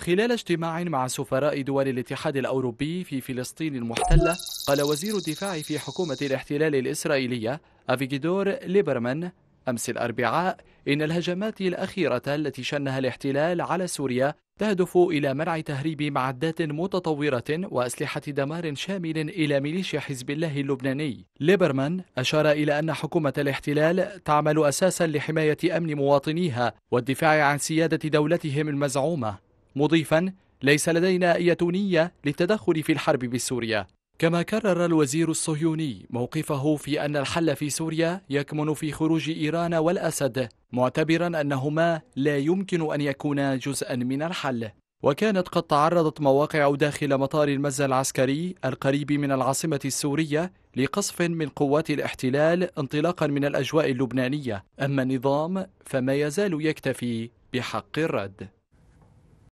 خلال اجتماع مع سفراء دول الاتحاد الأوروبي في فلسطين المحتلة قال وزير الدفاع في حكومة الاحتلال الإسرائيلية افيجيدور ليبرمان أمس الأربعاء إن الهجمات الأخيرة التي شنها الاحتلال على سوريا تهدف إلى منع تهريب معدات متطورة وأسلحة دمار شامل إلى ميليشيا حزب الله اللبناني. ليبرمان أشار إلى أن حكومة الاحتلال تعمل أساسا لحماية أمن مواطنيها والدفاع عن سيادة دولتهم المزعومة مضيفا ليس لدينا أي نية للتدخل في الحرب بسوريا كما كرر الوزير الصهيوني موقفه في أن الحل في سوريا يكمن في خروج إيران والأسد معتبرا أنهما لا يمكن أن يكونا جزءا من الحل وكانت قد تعرضت مواقع داخل مطار المزة العسكري القريب من العاصمة السورية لقصف من قوات الاحتلال انطلاقا من الأجواء اللبنانية أما النظام فما يزال يكتفي بحق الرد